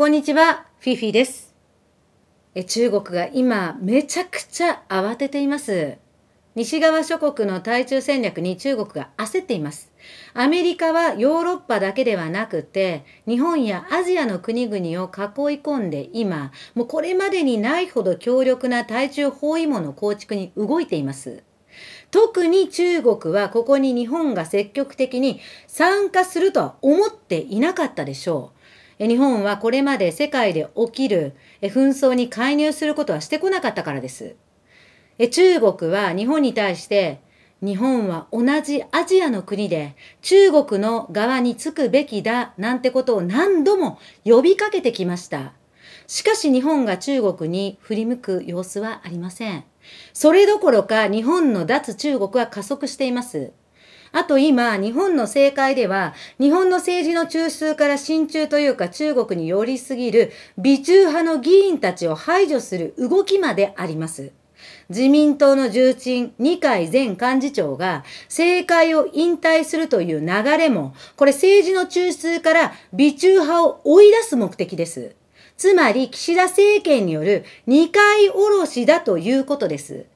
こんにちは、フィフィです。え中国が今、めちゃくちゃ慌てています。西側諸国の対中戦略に中国が焦っています。アメリカはヨーロッパだけではなくて、日本やアジアの国々を囲い込んで今、もうこれまでにないほど強力な対中包囲網の構築に動いています。特に中国はここに日本が積極的に参加するとは思っていなかったでしょう。日本はこれまで世界で起きる紛争に介入することはしてこなかったからです。中国は日本に対して日本は同じアジアの国で中国の側につくべきだなんてことを何度も呼びかけてきました。しかし日本が中国に振り向く様子はありません。それどころか日本の脱中国は加速しています。あと今、日本の政界では、日本の政治の中枢から親中というか中国に寄りすぎる美中派の議員たちを排除する動きまであります。自民党の重鎮、二階前幹事長が政界を引退するという流れも、これ政治の中枢から美中派を追い出す目的です。つまり岸田政権による二階おろしだということです。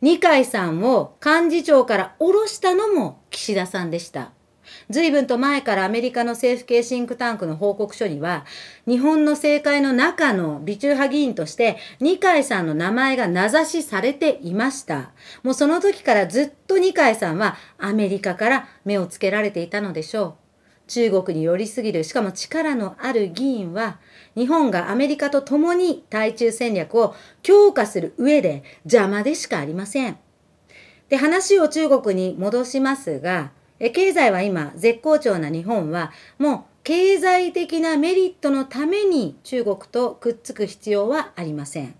二階さんを幹事長から降ろしたのも岸田さんでした。随分と前からアメリカの政府系シンクタンクの報告書には、日本の政界の中の美中派議員として、二階さんの名前が名指しされていました。もうその時からずっと二階さんはアメリカから目をつけられていたのでしょう。中国に寄りすぎる、しかも力のある議員は、日本がアメリカと共に対中戦略を強化する上で邪魔でしかありません。で、話を中国に戻しますが、経済は今絶好調な日本はもう経済的なメリットのために中国とくっつく必要はありません。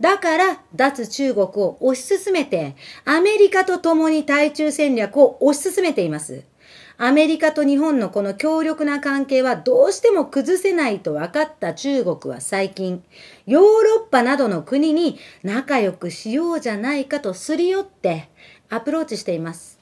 だから脱中国を推し進めてアメリカと共に対中戦略を推し進めています。アメリカと日本のこの強力な関係はどうしても崩せないと分かった中国は最近、ヨーロッパなどの国に仲良くしようじゃないかとすり寄ってアプローチしています。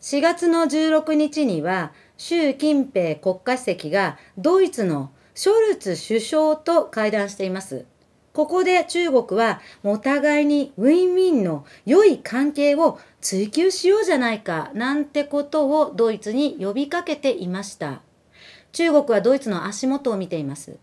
4月の16日には、習近平国家主席がドイツのショルツ首相と会談しています。ここで中国はお互いにウィンウィンの良い関係を追求しようじゃないかなんてことをドイツに呼びかけていました。中国はドイツの足元を見ています。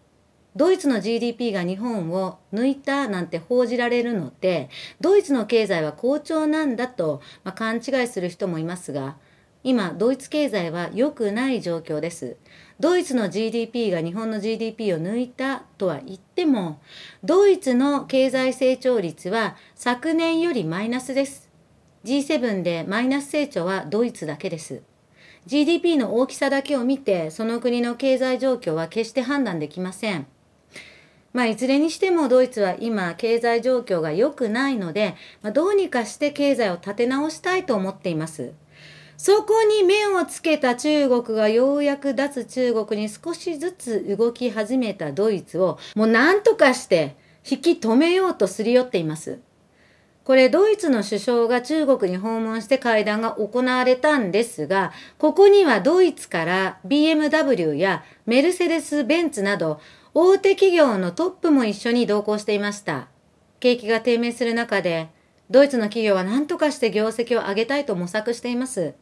ドイツの GDP が日本を抜いたなんて報じられるので、ドイツの経済は好調なんだと、まあ、勘違いする人もいますが、今、ドイツ経済は良くない状況です。ドイツの GDP が日本の GDP を抜いたとは言ってもドイツの経済成長率は昨年よりマイナスです G7 でマイナス成長はドイツだけです GDP の大きさだけを見てその国の経済状況は決して判断できませんまあ、いずれにしてもドイツは今経済状況が良くないので、まあ、どうにかして経済を立て直したいと思っています。そこに目をつけた中国がようやく脱中国に少しずつ動き始めたドイツをもう何とかして引き止めようとすり寄っています。これドイツの首相が中国に訪問して会談が行われたんですが、ここにはドイツから BMW やメルセデス・ベンツなど大手企業のトップも一緒に同行していました。景気が低迷する中で、ドイツの企業は何とかして業績を上げたいと模索しています。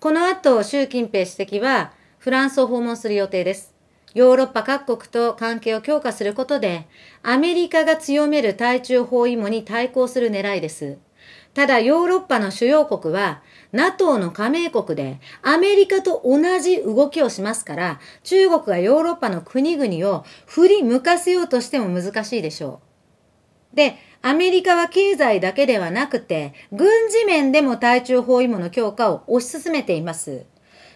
この後、習近平主席はフランスを訪問する予定です。ヨーロッパ各国と関係を強化することで、アメリカが強める対中包囲網に対抗する狙いです。ただ、ヨーロッパの主要国は、NATO の加盟国で、アメリカと同じ動きをしますから、中国がヨーロッパの国々を振り向かせようとしても難しいでしょう。で、アメリカは経済だけではなくて、軍事面でも対中包囲網の強化を推し進めています。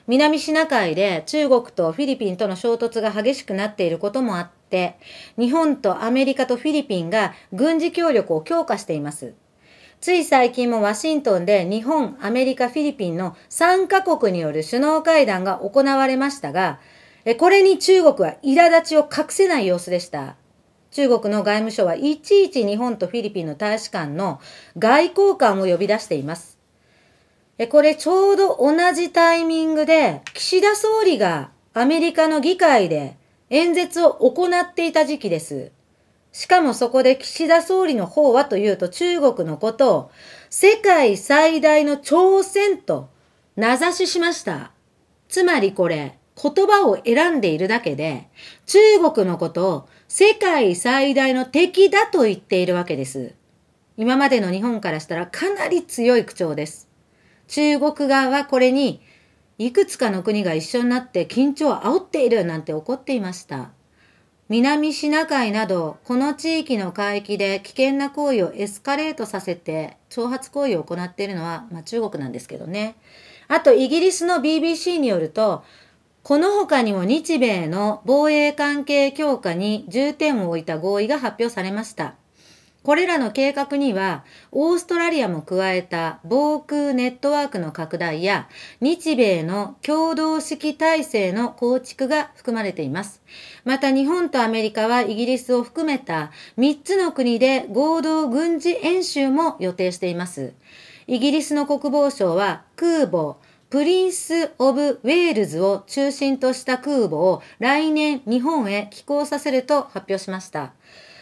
南シナ海で中国とフィリピンとの衝突が激しくなっていることもあって、日本とアメリカとフィリピンが軍事協力を強化しています。つい最近もワシントンで日本、アメリカ、フィリピンの3カ国による首脳会談が行われましたが、これに中国は苛立ちを隠せない様子でした。中国の外務省はいちいち日本とフィリピンの大使館の外交官を呼び出しています。これちょうど同じタイミングで岸田総理がアメリカの議会で演説を行っていた時期です。しかもそこで岸田総理の方はというと中国のことを世界最大の挑戦と名指ししました。つまりこれ言葉を選んでいるだけで中国のことを世界最大の敵だと言っているわけです。今までの日本からしたらかなり強い口調です。中国側はこれに、いくつかの国が一緒になって緊張を煽っているなんて怒っていました。南シナ海など、この地域の海域で危険な行為をエスカレートさせて、挑発行為を行っているのは、まあ、中国なんですけどね。あと、イギリスの BBC によると、この他にも日米の防衛関係強化に重点を置いた合意が発表されました。これらの計画には、オーストラリアも加えた防空ネットワークの拡大や、日米の共同式体制の構築が含まれています。また日本とアメリカはイギリスを含めた3つの国で合同軍事演習も予定しています。イギリスの国防省は空母、プリンス・オブ・ウェールズを中心とした空母を来年日本へ寄港させると発表しました。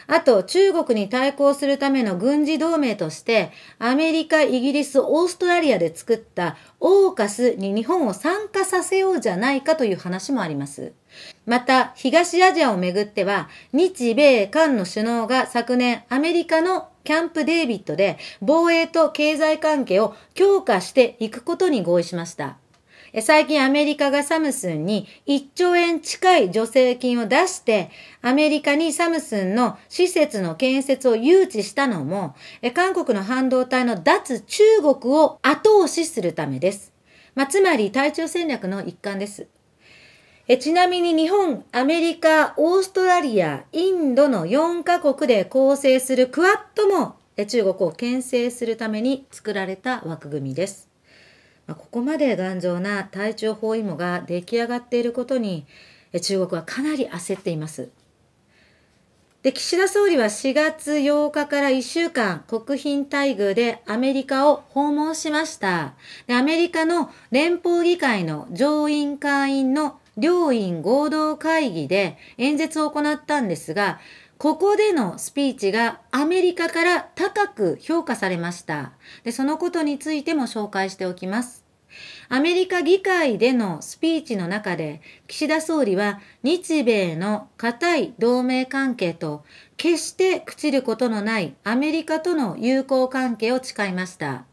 あと、中国に対抗するための軍事同盟として、アメリカ、イギリス、オーストラリアで作ったオーカスに日本を参加させようじゃないかという話もあります。また、東アジアをめぐっては、日米韓の首脳が昨年アメリカのキャンプ・デービッドで防衛と経済関係を強化していくことに合意しました。最近アメリカがサムスンに1兆円近い助成金を出して、アメリカにサムスンの施設の建設を誘致したのも、韓国の半導体の脱中国を後押しするためです。まあ、つまり対中戦略の一環です。えちなみに日本、アメリカ、オーストラリア、インドの4カ国で構成するクアッドも中国を牽制するために作られた枠組みです。まあ、ここまで頑丈な対中包囲網が出来上がっていることに中国はかなり焦っています。で、岸田総理は4月8日から1週間、国賓待遇でアメリカを訪問しました。で、アメリカの連邦議会の上院会員の両院合同会議で演説を行ったんですが、ここでのスピーチがアメリカから高く評価されました。で、そのことについても紹介しておきます。アメリカ議会でのスピーチの中で、岸田総理は日米の固い同盟関係と、決して朽ちることのないアメリカとの友好関係を誓いました。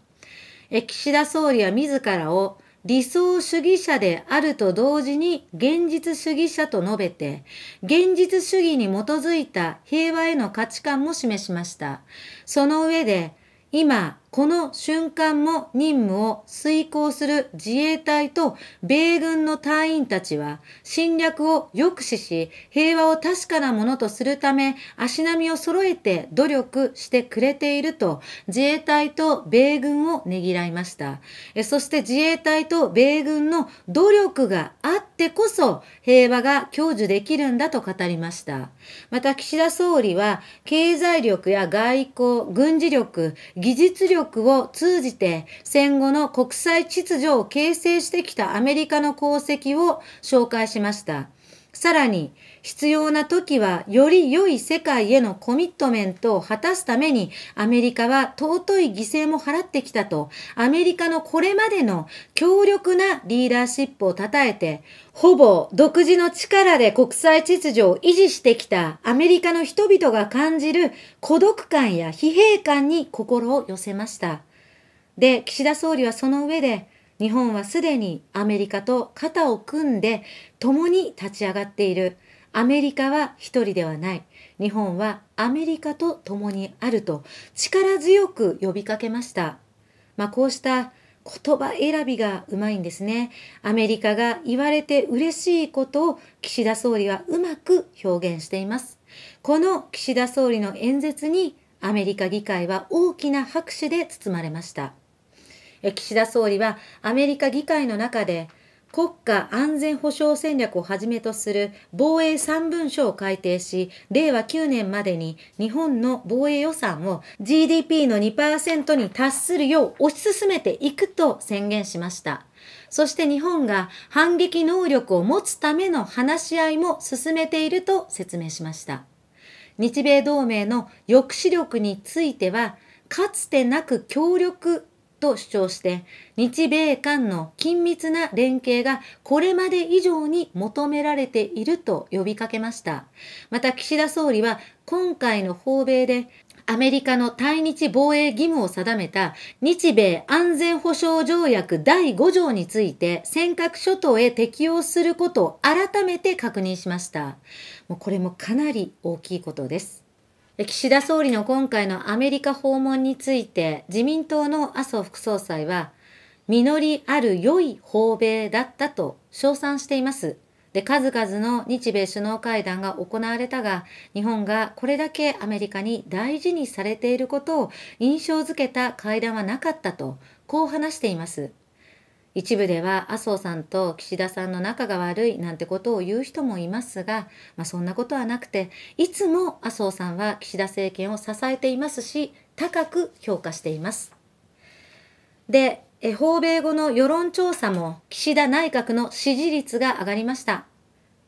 え岸田総理は自らを理想主義者であると同時に現実主義者と述べて、現実主義に基づいた平和への価値観も示しました。その上で、今、この瞬間も任務を遂行する自衛隊と米軍の隊員たちは侵略を抑止し平和を確かなものとするため足並みを揃えて努力してくれていると自衛隊と米軍をねぎらいました。そして自衛隊と米軍の努力があってこそ平和が享受できるんだと語りました。また岸田総理は経済力や外交、軍事力、技術力を通じて戦後の国際秩序を形成してきたアメリカの功績を紹介しました。さらに、必要な時はより良い世界へのコミットメントを果たすためにアメリカは尊い犠牲も払ってきたと、アメリカのこれまでの強力なリーダーシップを称えて、ほぼ独自の力で国際秩序を維持してきたアメリカの人々が感じる孤独感や疲弊感に心を寄せました。で、岸田総理はその上で、日本はすでにアメリカと肩を組んで共に立ち上がっている。アメリカは一人ではない。日本はアメリカと共にあると力強く呼びかけました。まあ、こうした言葉選びがうまいんですね。アメリカが言われて嬉しいことを岸田総理はうまく表現しています。この岸田総理の演説にアメリカ議会は大きな拍手で包まれました。岸田総理はアメリカ議会の中で国家安全保障戦略をはじめとする防衛3文書を改定し、令和9年までに日本の防衛予算を GDP の2%に達するよう推し進めていくと宣言しました。そして日本が反撃能力を持つための話し合いも進めていると説明しました。日米同盟の抑止力については、かつてなく強力と主張して、日米韓の緊密な連携がこれまで以上に求められていると呼びかけました。また岸田総理は今回の訪米でアメリカの対日防衛義務を定めた日米安全保障条約第5条について尖閣諸島へ適用することを改めて確認しました。もうこれもかなり大きいことです。岸田総理の今回のアメリカ訪問について、自民党の麻生副総裁は、実りある良い訪米だったと称賛しています。で、数々の日米首脳会談が行われたが、日本がこれだけアメリカに大事にされていることを印象づけた会談はなかったと、こう話しています。一部では麻生さんと岸田さんの仲が悪いなんてことを言う人もいますが、まあ、そんなことはなくていつも麻生さんは岸田政権を支えていますし高く評価しています。で訪米後の世論調査も岸田内閣の支持率が上がりました。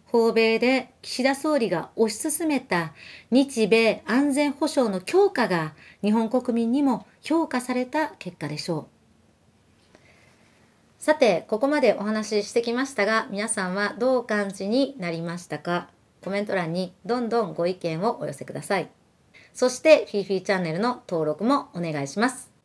訪米で岸田総理が推し進めた日米安全保障の強化が日本国民にも評価された結果でしょう。さて、ここまでお話ししてきましたが、皆さんはどう感じになりましたかコメント欄にどんどんご意見をお寄せください。そして、フィーフィーチャンネルの登録もお願いします。